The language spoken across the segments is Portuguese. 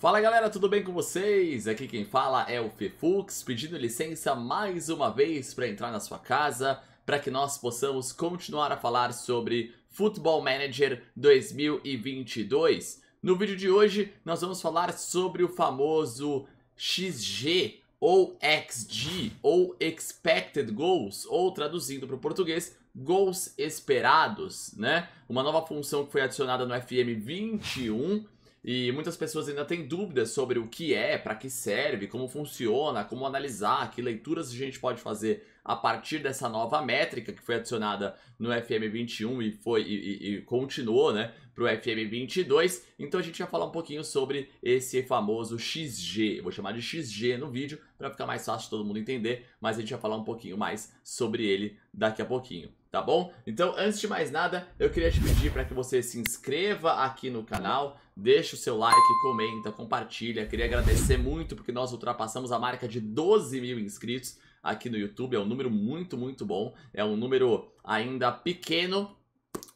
Fala galera, tudo bem com vocês? Aqui quem fala é o Fefux, pedindo licença mais uma vez para entrar na sua casa, para que nós possamos continuar a falar sobre Football Manager 2022. No vídeo de hoje, nós vamos falar sobre o famoso XG ou XG ou Expected Goals, ou traduzindo para o português, gols esperados, né? Uma nova função que foi adicionada no FM 21 e muitas pessoas ainda têm dúvidas sobre o que é, para que serve, como funciona, como analisar, que leituras a gente pode fazer a partir dessa nova métrica que foi adicionada no FM21 e foi e, e continuou, né, para o FM22. Então a gente vai falar um pouquinho sobre esse famoso XG. vou chamar de XG no vídeo para ficar mais fácil todo mundo entender, mas a gente vai falar um pouquinho mais sobre ele daqui a pouquinho tá bom? Então, antes de mais nada, eu queria te pedir para que você se inscreva aqui no canal, Deixa o seu like, comenta, compartilha. Queria agradecer muito porque nós ultrapassamos a marca de 12 mil inscritos aqui no YouTube. É um número muito, muito bom. É um número ainda pequeno,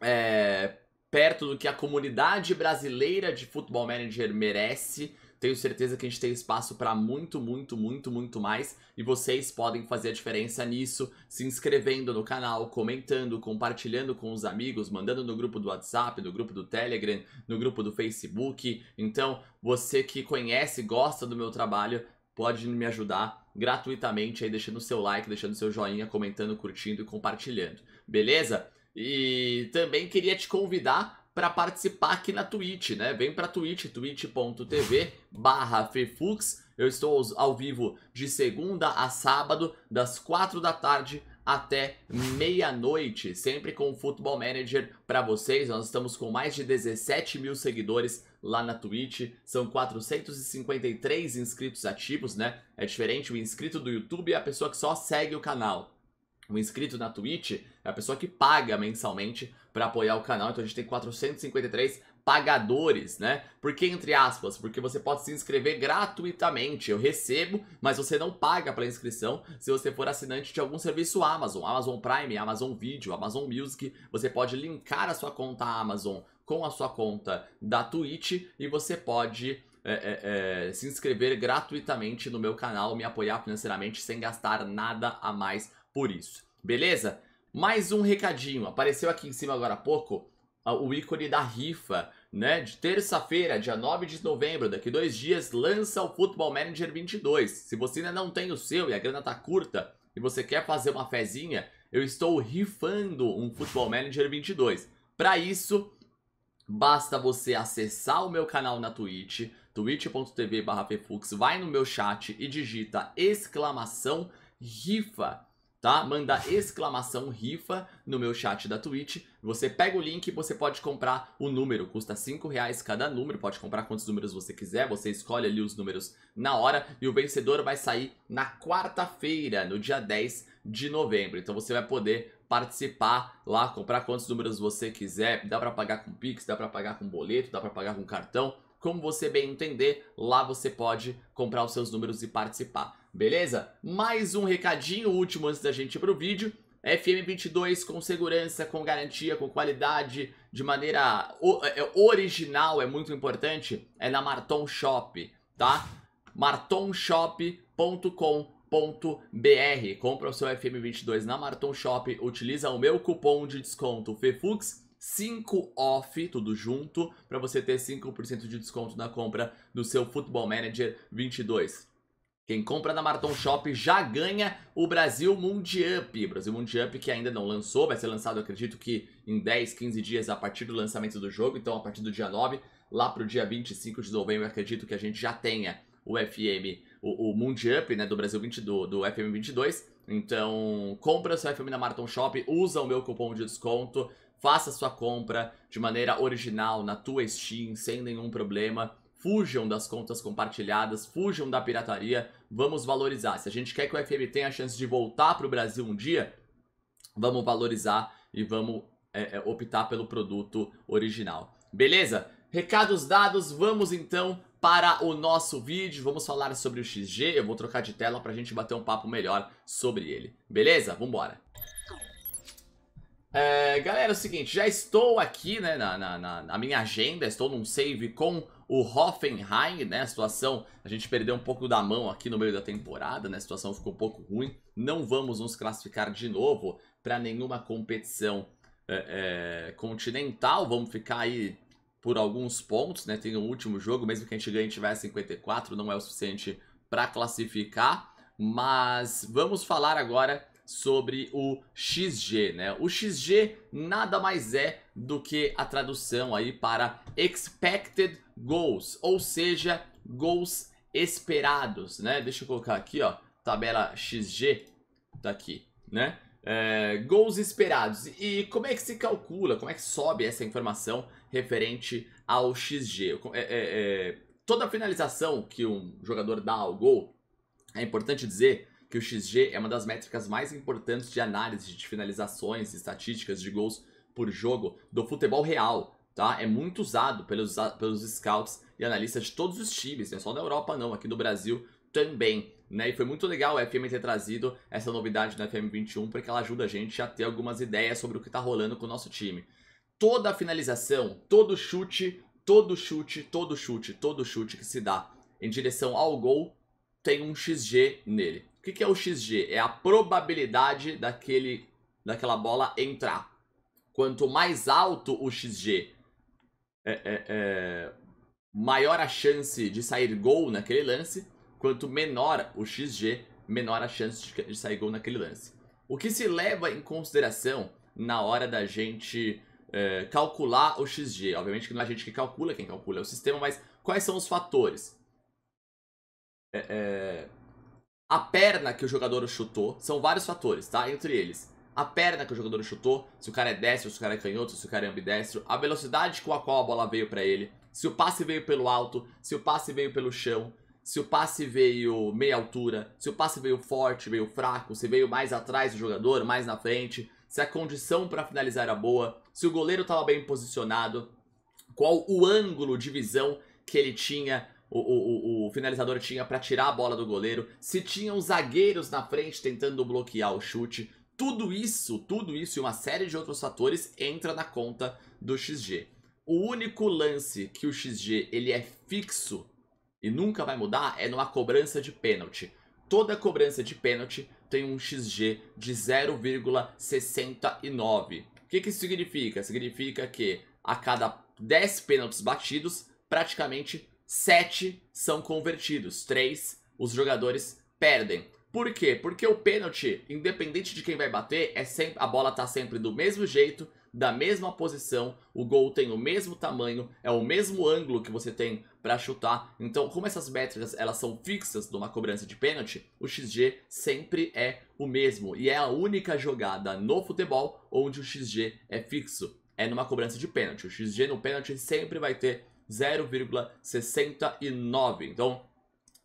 é, perto do que a comunidade brasileira de Futebol Manager merece. Tenho certeza que a gente tem espaço para muito, muito, muito, muito mais e vocês podem fazer a diferença nisso se inscrevendo no canal, comentando, compartilhando com os amigos, mandando no grupo do WhatsApp, no grupo do Telegram, no grupo do Facebook. Então, você que conhece, gosta do meu trabalho, pode me ajudar gratuitamente aí deixando seu like, deixando seu joinha, comentando, curtindo e compartilhando. Beleza? E também queria te convidar para participar aqui na Twitch, né? Vem para Twitch, twitch.tv barra Fefux. Eu estou ao vivo de segunda a sábado, das quatro da tarde até meia-noite, sempre com o Football Manager para vocês. Nós estamos com mais de 17 mil seguidores lá na Twitch, são 453 inscritos ativos, né? É diferente o inscrito do YouTube é a pessoa que só segue o canal um inscrito na Twitch é a pessoa que paga mensalmente para apoiar o canal. Então a gente tem 453 pagadores, né? Porque entre aspas? Porque você pode se inscrever gratuitamente. Eu recebo, mas você não paga para inscrição se você for assinante de algum serviço Amazon, Amazon Prime, Amazon Video, Amazon Music. Você pode linkar a sua conta Amazon com a sua conta da Twitch e você pode é, é, é, se inscrever gratuitamente no meu canal, me apoiar financeiramente sem gastar nada a mais por isso. Beleza? Mais um recadinho. Apareceu aqui em cima agora há pouco ah, o ícone da rifa, né? De terça-feira, dia 9 de novembro, daqui dois dias, lança o Football Manager 22. Se você ainda não tem o seu e a grana tá curta e você quer fazer uma fezinha, eu estou rifando um Football Manager 22. Para isso, basta você acessar o meu canal na Twitch, twitch.tv/fefux, vai no meu chat e digita exclamação rifa tá? Manda exclamação rifa no meu chat da Twitch. Você pega o link, você pode comprar o número. Custa 5 reais cada número. Pode comprar quantos números você quiser. Você escolhe ali os números na hora. E o vencedor vai sair na quarta-feira, no dia 10 de novembro. Então você vai poder participar lá, comprar quantos números você quiser. Dá para pagar com Pix, dá para pagar com boleto, dá para pagar com cartão como você bem entender, lá você pode comprar os seus números e participar, beleza? Mais um recadinho último antes da gente ir pro vídeo. FM22 com segurança, com garantia, com qualidade, de maneira é, original, é muito importante, é na Marton Shop, tá? martonshop.com.br. Compra o seu FM22 na Marton Shop, utiliza o meu cupom de desconto FEFUX 5 off, tudo junto, para você ter 5% de desconto na compra do seu Football Manager 22. Quem compra na Marathon Shop já ganha o Brasil Mundiup. Brasil Mundiup que ainda não lançou, vai ser lançado, acredito que em 10, 15 dias a partir do lançamento do jogo. Então, a partir do dia 9, lá pro dia 25 de novembro, acredito que a gente já tenha o FM, o, o né, do Brasil 22 do, do FM 22. Então, compra seu FM na Marathon Shop, usa o meu cupom de desconto, faça sua compra de maneira original na tua Steam sem nenhum problema. Fujam das contas compartilhadas, fujam da pirataria, vamos valorizar. Se a gente quer que o FM tenha a chance de voltar para o Brasil um dia, vamos valorizar e vamos é, é, optar pelo produto original. Beleza? Recados dados, vamos então para o nosso vídeo. Vamos falar sobre o XG, eu vou trocar de tela para a gente bater um papo melhor sobre ele. Beleza? Vambora! galera, é o seguinte, já estou aqui né, na, na, na minha agenda, estou num save com o Hoffenheim, né? A situação, a gente perdeu um pouco da mão aqui no meio da temporada, né? A situação ficou um pouco ruim. Não vamos nos classificar de novo para nenhuma competição é, é, continental. Vamos ficar aí por alguns pontos, né? Tem o um último jogo, mesmo que a gente ganhe tiver 54, não é o suficiente para classificar. Mas vamos falar agora sobre o XG, né? O XG nada mais é do que a tradução aí para expected goals, ou seja, gols esperados, né? Deixa eu colocar aqui, ó, tabela XG tá aqui, né? É, gols esperados. E como é que se calcula, como é que sobe essa informação referente ao XG? É, é, é, toda finalização que um jogador dá ao gol, é importante dizer que o XG é uma das métricas mais importantes de análise de finalizações, estatísticas de gols por jogo do futebol real, tá? É muito usado pelos, pelos scouts e analistas de todos os times, não é só na Europa não, aqui no Brasil também, né? E foi muito legal a FM ter trazido essa novidade na FM 21, porque ela ajuda a gente a ter algumas ideias sobre o que tá rolando com o nosso time. Toda a finalização, todo chute, todo chute, todo chute, todo chute que se dá em direção ao gol tem um XG nele. O que, que é o XG? É a probabilidade daquele, daquela bola entrar. Quanto mais alto o XG, é, é, é, maior a chance de sair gol naquele lance. Quanto menor o XG, menor a chance de, de sair gol naquele lance. O que se leva em consideração na hora da gente é, calcular o XG. Obviamente que não é a gente que calcula, quem calcula é o sistema, mas quais são os fatores? É, é, a perna que o jogador chutou, são vários fatores, tá? Entre eles, a perna que o jogador chutou, se o cara é destro, se o cara é canhoto, se o cara é ambidestro, a velocidade com a qual a bola veio para ele, se o passe veio pelo alto, se o passe veio pelo chão, se o passe veio meia altura, se o passe veio forte, veio fraco, se veio mais atrás do jogador, mais na frente, se a condição para finalizar era boa, se o goleiro estava bem posicionado, qual o ângulo de visão que ele tinha o, o, o finalizador tinha para tirar a bola do goleiro, se tinham zagueiros na frente tentando bloquear o chute. Tudo isso, tudo isso e uma série de outros fatores entra na conta do XG. O único lance que o XG ele é fixo e nunca vai mudar é numa cobrança de pênalti. Toda cobrança de pênalti tem um XG de 0,69. O que, que isso significa? Significa que a cada 10 pênaltis batidos, praticamente sete são convertidos, três os jogadores perdem. Por quê? Porque o pênalti, independente de quem vai bater, é sempre, a bola está sempre do mesmo jeito, da mesma posição, o gol tem o mesmo tamanho, é o mesmo ângulo que você tem para chutar. Então, como essas métricas elas são fixas numa cobrança de pênalti, o XG sempre é o mesmo e é a única jogada no futebol onde o XG é fixo. É numa cobrança de pênalti. O XG no pênalti sempre vai ter 0,69. Então,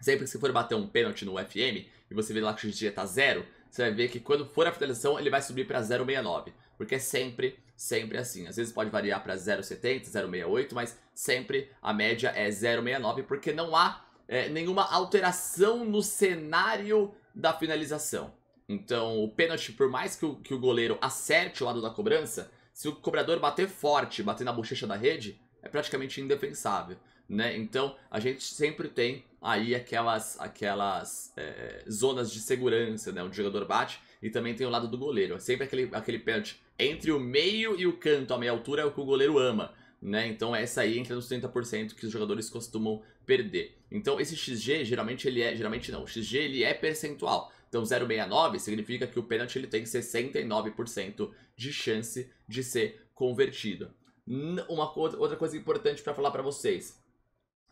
sempre que você for bater um pênalti no FM e você vê lá que o XG tá zero, você vai ver que quando for a finalização ele vai subir para 0,69, porque é sempre, sempre assim. Às vezes pode variar para 0,70, 0,68, mas sempre a média é 0,69, porque não há é, nenhuma alteração no cenário da finalização. Então, o pênalti, por mais que o, que o goleiro acerte o lado da cobrança, se o cobrador bater forte, bater na bochecha da rede, é praticamente indefensável. Né? Então a gente sempre tem aí aquelas, aquelas é, zonas de segurança, né? Onde o jogador bate e também tem o lado do goleiro. É sempre aquele, aquele pênalti entre o meio e o canto, a meia altura é o que o goleiro ama. Né? Então essa aí entra nos 30% que os jogadores costumam perder. Então esse XG geralmente ele é, geralmente não, o XG ele é percentual. Então 0,69 significa que o pênalti ele tem 69% de chance de ser convertido. Uma outra coisa importante para falar para vocês.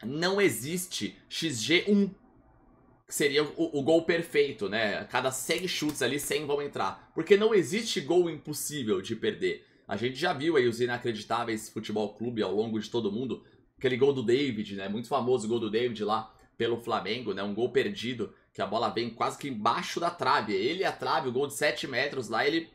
Não existe XG1, que seria o, o, gol perfeito, né? Cada 100 chutes ali, 100 vão entrar. Porque não existe gol impossível de perder. A gente já viu aí os inacreditáveis futebol clube ao longo de todo mundo. Aquele gol do David, né? Muito famoso gol do David lá pelo Flamengo, né? Um gol perdido, que a bola vem quase que embaixo da trave. Ele a trave, o gol de 7 metros lá, ele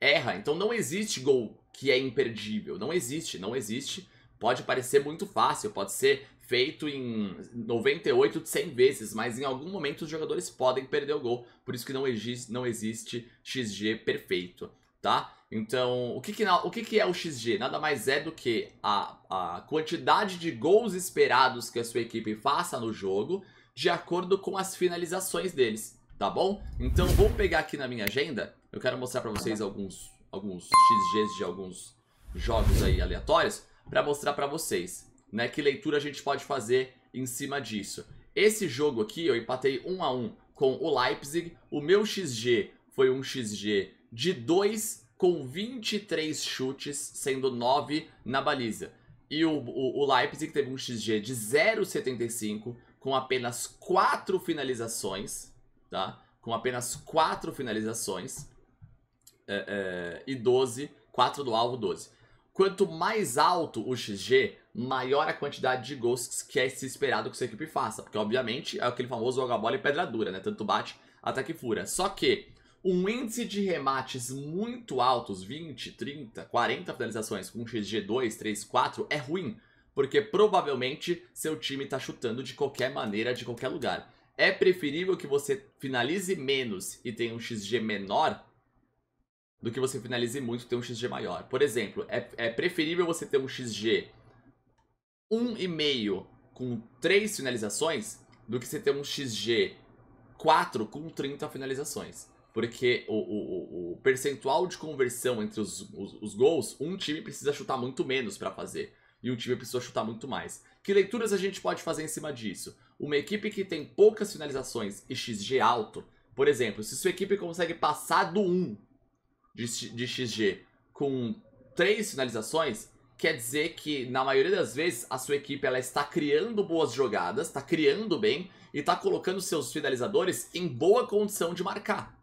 erra. Então não existe gol que é imperdível. Não existe, não existe. Pode parecer muito fácil, pode ser feito em 98 de 100 vezes, mas em algum momento os jogadores podem perder o gol. Por isso que não existe, não existe XG perfeito, tá? Então, o que, que, o que, que é o XG? Nada mais é do que a, a quantidade de gols esperados que a sua equipe faça no jogo de acordo com as finalizações deles, tá bom? Então, vou pegar aqui na minha agenda, eu quero mostrar para tá vocês alguns alguns XGs de alguns jogos aí aleatórios para mostrar para vocês, né, que leitura a gente pode fazer em cima disso. Esse jogo aqui eu empatei 1 um a 1 um com o Leipzig. O meu XG foi um XG de 2 com 23 chutes, sendo 9 na baliza. E o, o, o Leipzig teve um XG de 0,75 com apenas 4 finalizações, tá? Com apenas 4 finalizações. É, é, e 12, 4 do alvo, 12. Quanto mais alto o XG, maior a quantidade de gols que é esperado que sua equipe faça. Porque, obviamente, é aquele famoso joga bola e pedra dura, né? Tanto bate até que fura. Só que um índice de remates muito altos, 20, 30, 40 finalizações com XG 2, 3, 4, é ruim. Porque provavelmente seu time está chutando de qualquer maneira, de qualquer lugar. É preferível que você finalize menos e tenha um XG menor do que você finalize muito e ter um XG maior. Por exemplo, é, é preferível você ter um XG 1,5 com 3 finalizações do que você ter um XG 4 com 30 finalizações. Porque o, o, o percentual de conversão entre os, os, os gols, um time precisa chutar muito menos para fazer. E um time precisa chutar muito mais. Que leituras a gente pode fazer em cima disso? Uma equipe que tem poucas finalizações e XG alto, por exemplo, se sua equipe consegue passar do 1 de, de XG com três finalizações, quer dizer que, na maioria das vezes, a sua equipe ela está criando boas jogadas, está criando bem e está colocando seus finalizadores em boa condição de marcar.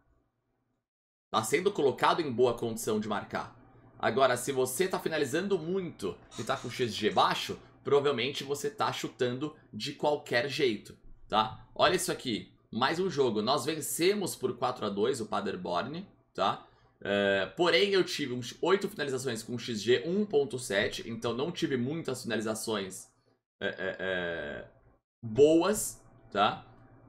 Está sendo colocado em boa condição de marcar. Agora, se você está finalizando muito e está com XG baixo, provavelmente você está chutando de qualquer jeito, tá? Olha isso aqui, mais um jogo. Nós vencemos por 4 a 2 o Paderborn, tá? Eh, porém, eu tive uns 8 finalizações com XG 1.7, então não tive muitas finalizações eh, eh, boas, tá?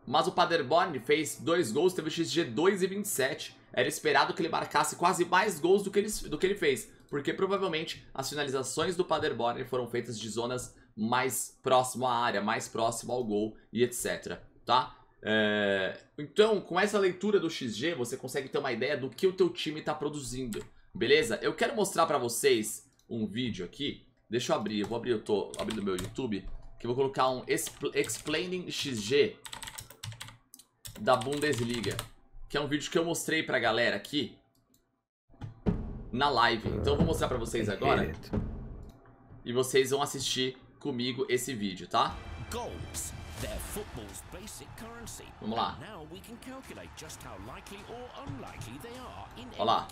Mas o Paderborn fez dois gols, teve XG 2,27. Era esperado que ele marcasse quase mais gols do que, ele, do que ele fez, porque provavelmente as finalizações do Paderborn foram feitas de zonas mais próximo à área, mais próximo ao gol e etc, tá? É, então, com essa leitura do XG, você consegue ter uma ideia do que o teu time está produzindo, beleza? Eu quero mostrar para vocês um vídeo aqui. Deixa eu abrir, eu vou abrir, eu tô abrindo meu YouTube, que eu vou colocar um Explaining XG da Bundesliga, que é um vídeo que eu mostrei pra galera aqui na live. Então eu vou mostrar pra vocês agora e vocês vão assistir comigo esse vídeo, tá? Goals. Vamos lá. Olha lá.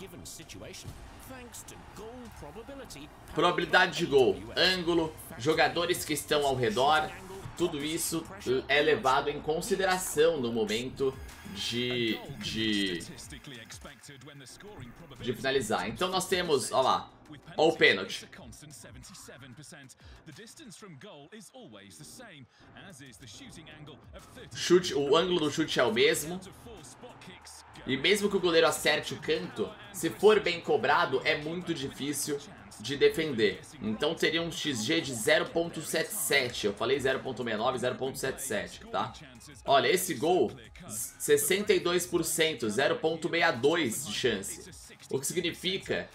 Probabilidade de gol, ângulo, jogadores que estão ao redor, tudo isso é levado em consideração no momento de, de, de finalizar. Então nós temos, olha lá, o pênalti. Chute, o ângulo do chute é o mesmo. E mesmo que o goleiro acerte o canto, se for bem cobrado, é muito difícil de defender. Então teria um XG de 0.77. Eu falei 0.69, 0.77, tá? Olha, esse gol, 62%, 0.62 de chance. O que significa,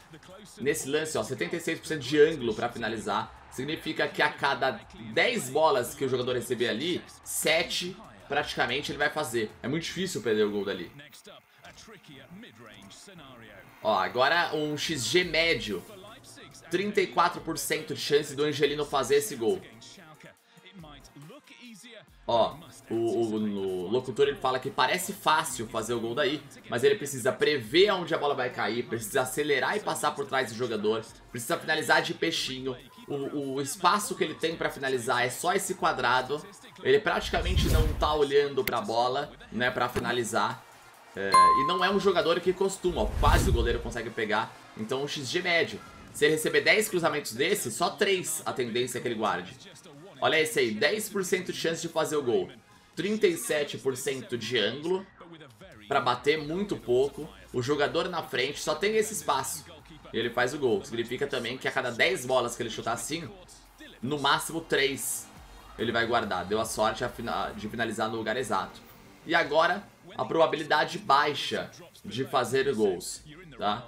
nesse lance, ó, 76% de ângulo para finalizar. Significa que a cada 10 bolas que o jogador receber ali, 7 praticamente ele vai fazer. É muito difícil perder o gol dali. Ó, agora um XG médio. 34% de chance do Angelino fazer esse gol. Ó, o, o, o, locutor ele fala que parece fácil fazer o gol daí, mas ele precisa prever onde a bola vai cair, precisa acelerar e passar por trás do jogador, precisa finalizar de peixinho. O, o espaço que ele tem para finalizar é só esse quadrado. Ele praticamente não tá olhando para a bola, né, para finalizar. É, e não é um jogador que costuma, quase o goleiro consegue pegar, então um XG médio. Se ele receber 10 cruzamentos desse, só 3 a tendência é que ele guarde. Olha esse aí, 10% de chance de fazer o gol, 37% de ângulo, para bater muito pouco, o jogador na frente só tem esse espaço e ele faz o gol. Significa também que a cada 10 bolas que ele chutar assim, no máximo 3 ele vai guardar. Deu a sorte de finalizar no lugar exato. E agora a probabilidade baixa de fazer gols, tá?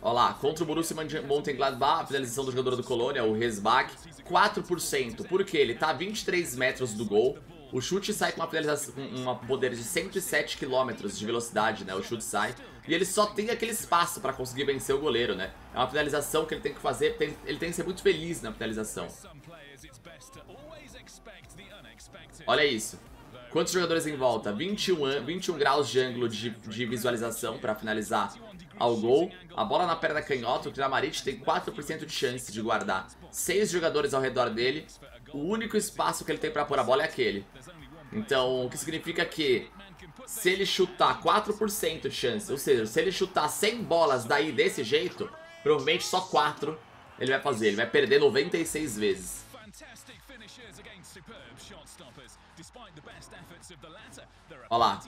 Olha lá, contra o Borussia Mönchengladbach, a finalização do jogador do Colônia, o Resbach, 4%. Por quê? Ele tá a 23 metros do gol. O chute sai com uma finalização, um poder de 107 km de velocidade, né? O chute sai. E ele só tem aquele espaço para conseguir vencer o goleiro, né? É uma finalização que ele tem que fazer, tem, ele tem que ser muito feliz na finalização. Olha isso. Quantos jogadores em volta? 21, 21 graus de ângulo de, de visualização para finalizar ao gol. A bola na perna canhota, o Kramaric tem 4% de chance de guardar. Seis jogadores ao redor dele. O único espaço que ele tem para pôr a bola é aquele. Então, o que significa que se ele chutar 4% de chance, ou seja, se ele chutar 100 bolas daí desse jeito, Provavelmente só 4 ele vai fazer. Ele vai perder 96 vezes. Olha lá.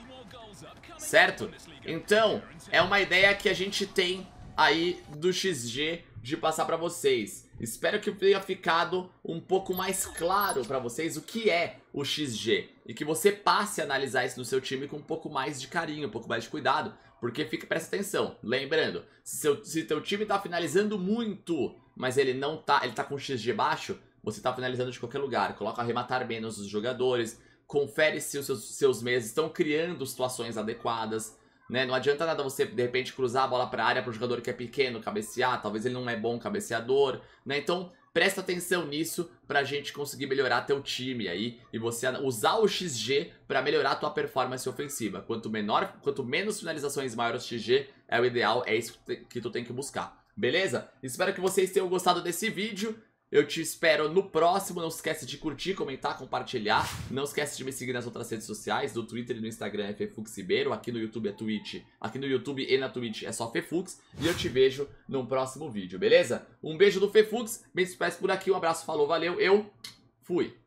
Certo? Então, é uma ideia que a gente tem aí do XG de passar para vocês. Espero que tenha ficado um pouco mais claro para vocês o que é o XG e que você passe a analisar isso no seu time com um pouco mais de carinho, um pouco mais de cuidado, porque fica presta atenção. Lembrando, se seu se teu time tá finalizando muito, mas ele não tá, ele tá com XG baixo, você tá finalizando de qualquer lugar. Coloca arrematar menos os jogadores, confere se os seus, seus meias estão criando situações adequadas né? Não adianta nada você, de repente, cruzar a bola para a área para jogador que é pequeno, cabecear, talvez ele não é bom cabeceador, né? Então, presta atenção nisso para a gente conseguir melhorar teu time aí e você usar o XG para melhorar tua performance ofensiva. Quanto menor, quanto menos finalizações maior o XG é o ideal, é isso que tu tem que buscar. Beleza? Espero que vocês tenham gostado desse vídeo. Eu te espero no próximo. Não esquece de curtir, comentar, compartilhar. Não esquece de me seguir nas outras redes sociais, do Twitter e no Instagram é Fefux Ribeiro. Aqui no YouTube é Twitch. Aqui no YouTube e na Twitch é só Fefux. E eu te vejo num próximo vídeo, beleza? Um beijo do Fefux. Me despeço por aqui. Um abraço, falou, valeu. Eu fui.